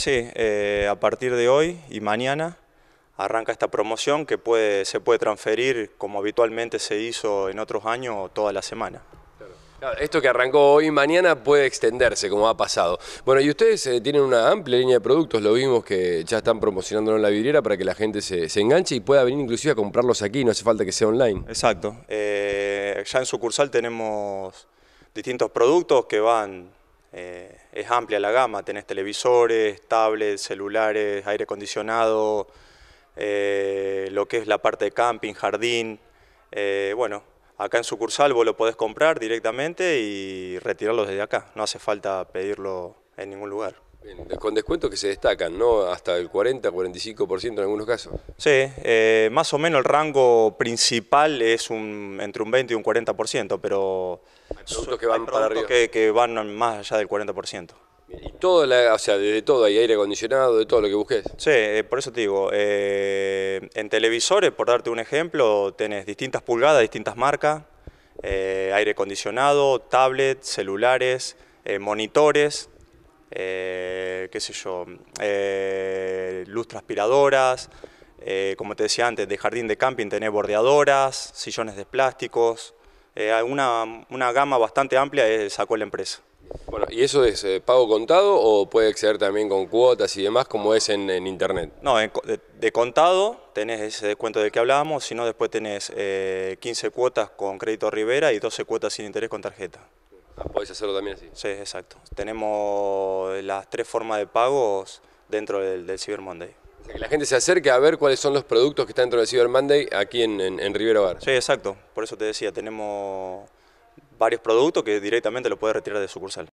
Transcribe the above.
Sí, eh, a partir de hoy y mañana arranca esta promoción que puede, se puede transferir, como habitualmente se hizo en otros años, toda la semana. esto que arrancó hoy y mañana puede extenderse, como ha pasado. Bueno, y ustedes eh, tienen una amplia línea de productos, lo vimos que ya están promocionándolo en la vidriera para que la gente se, enganche y pueda venir inclusive a comprarlos aquí, no hace falta que sea online. Exacto. Eh, ya en sucursal tenemos distintos productos que van eh, es amplia la gama, tenés televisores, tablets, celulares, aire acondicionado, eh, lo que es la parte de camping, jardín. Eh, bueno, acá en sucursal vos lo podés comprar directamente y retirarlo desde acá, no hace falta pedirlo en ningún lugar. con descuentos que se destacan, ¿no? Hasta el 40, 45% en algunos casos. Sí, eh, más o menos el rango principal es un, entre un 20 y un 40%, pero hay productos que van, más allá del 40%. Y todo, la, o sea, de todo, hay aire acondicionado, de todo lo que busques. Sí, eh, por eso te digo, eh, en televisores, por darte un ejemplo, tenés distintas pulgadas, distintas marcas, aire acondicionado, tablet, celulares, monitores, eh, qué sé yo, eh, luz transpiradoras, eh, como te decía antes, de jardín de camping tenés bordeadoras, sillones de plásticos, una, una, gama bastante amplia sacó la empresa. Bueno, ¿y eso es pago contado o puede acceder también con cuotas y demás como es en, Internet? No, de, contado tenés ese descuento del que hablábamos, si no después tenés 15 cuotas con crédito Rivera y 12 cuotas sin interés con tarjeta podéis hacerlo también así. Sí, exacto. Tenemos las tres formas de pagos dentro del, del Cyber Monday. que la gente se acerque a ver cuáles son los productos que están dentro del Cyber Monday aquí en, en, Bar. Sí, exacto. Por eso te decía, tenemos varios productos que directamente lo puedes retirar de sucursal.